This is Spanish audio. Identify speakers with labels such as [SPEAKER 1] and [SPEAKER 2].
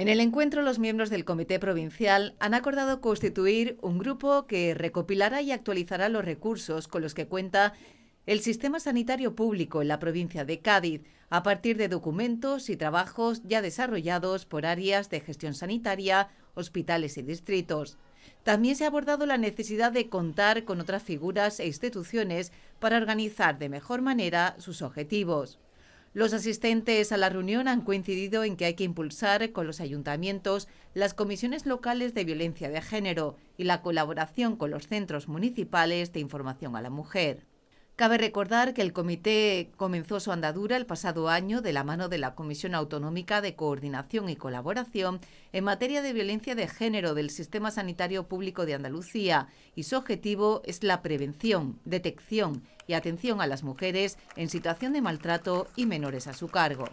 [SPEAKER 1] En el encuentro, los miembros del Comité Provincial han acordado constituir un grupo que recopilará y actualizará los recursos con los que cuenta el sistema sanitario público en la provincia de Cádiz a partir de documentos y trabajos ya desarrollados por áreas de gestión sanitaria, hospitales y distritos. También se ha abordado la necesidad de contar con otras figuras e instituciones para organizar de mejor manera sus objetivos. Los asistentes a la reunión han coincidido en que hay que impulsar con los ayuntamientos las comisiones locales de violencia de género y la colaboración con los centros municipales de información a la mujer. Cabe recordar que el comité comenzó su andadura el pasado año de la mano de la Comisión Autonómica de Coordinación y Colaboración en materia de violencia de género del Sistema Sanitario Público de Andalucía y su objetivo es la prevención, detección y atención a las mujeres en situación de maltrato y menores a su cargo.